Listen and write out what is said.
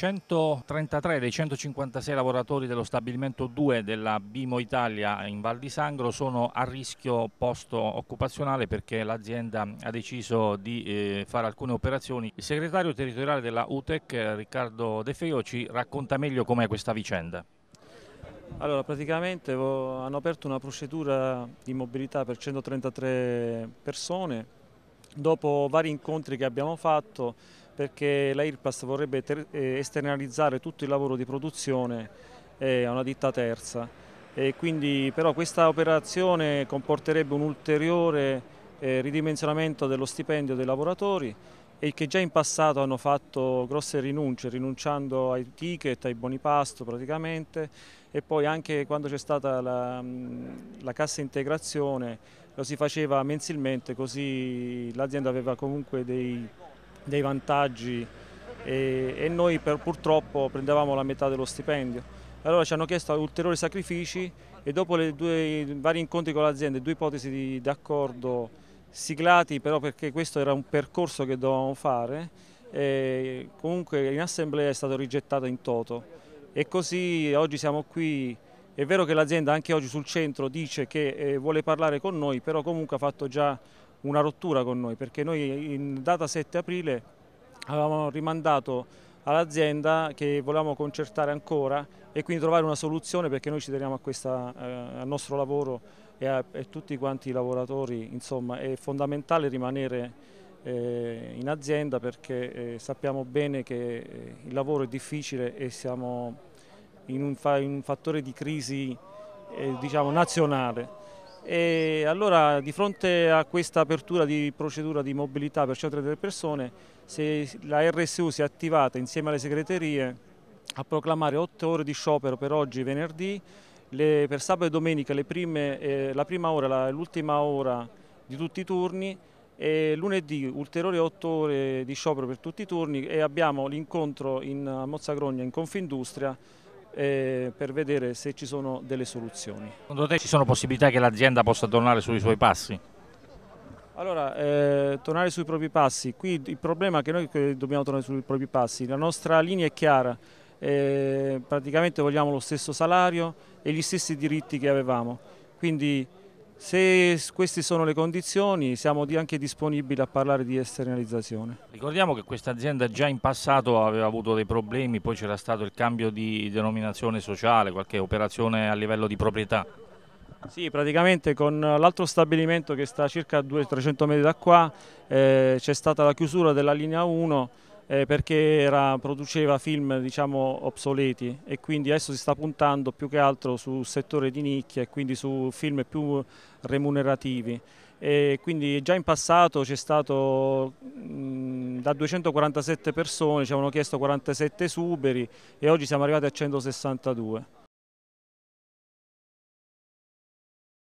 133 dei 156 lavoratori dello stabilimento 2 della Bimo Italia in Val di Sangro sono a rischio posto occupazionale perché l'azienda ha deciso di eh, fare alcune operazioni. Il segretario territoriale della UTEC, Riccardo De Feo, ci racconta meglio com'è questa vicenda. Allora, praticamente hanno aperto una procedura di mobilità per 133 persone. Dopo vari incontri che abbiamo fatto perché la IRPAS vorrebbe eh, esternalizzare tutto il lavoro di produzione eh, a una ditta terza. E quindi, però questa operazione comporterebbe un ulteriore eh, ridimensionamento dello stipendio dei lavoratori e che già in passato hanno fatto grosse rinunce, rinunciando ai ticket, ai buoni pasto praticamente e poi anche quando c'è stata la, la cassa integrazione lo si faceva mensilmente così l'azienda aveva comunque dei dei vantaggi e, e noi per, purtroppo prendevamo la metà dello stipendio. Allora ci hanno chiesto ulteriori sacrifici e dopo i vari incontri con l'azienda, due ipotesi di, d'accordo siglati, però perché questo era un percorso che dovevamo fare, comunque in assemblea è stato rigettato in toto e così oggi siamo qui è vero che l'azienda anche oggi sul centro dice che eh, vuole parlare con noi, però comunque ha fatto già una rottura con noi perché noi in data 7 aprile avevamo rimandato all'azienda che volevamo concertare ancora e quindi trovare una soluzione perché noi ci teniamo a questa, eh, al nostro lavoro e a e tutti quanti i lavoratori, insomma è fondamentale rimanere eh, in azienda perché eh, sappiamo bene che eh, il lavoro è difficile e siamo in un, fa in un fattore di crisi eh, diciamo, nazionale. E allora di fronte a questa apertura di procedura di mobilità per 133 persone, se la RSU si è attivata insieme alle segreterie a proclamare 8 ore di sciopero per oggi venerdì, le, per sabato e domenica prime, eh, la prima ora e l'ultima ora di tutti i turni e lunedì ulteriori 8 ore di sciopero per tutti i turni e abbiamo l'incontro a Mozzagrogna in Confindustria eh, per vedere se ci sono delle soluzioni. Secondo te ci sono possibilità che l'azienda possa tornare sui suoi passi? Allora, eh, tornare sui propri passi, qui il problema è che noi dobbiamo tornare sui propri passi, la nostra linea è chiara, eh, praticamente vogliamo lo stesso salario e gli stessi diritti che avevamo, quindi se queste sono le condizioni siamo anche disponibili a parlare di esternalizzazione. Ricordiamo che questa azienda già in passato aveva avuto dei problemi, poi c'era stato il cambio di denominazione sociale, qualche operazione a livello di proprietà. Sì, praticamente con l'altro stabilimento che sta a circa 200-300 metri da qua eh, c'è stata la chiusura della linea 1 eh, perché era, produceva film diciamo, obsoleti e quindi adesso si sta puntando più che altro sul settore di nicchia e quindi su film più remunerativi. E quindi già in passato c'è stato mh, da 247 persone, ci avevano chiesto 47 esuberi e oggi siamo arrivati a 162.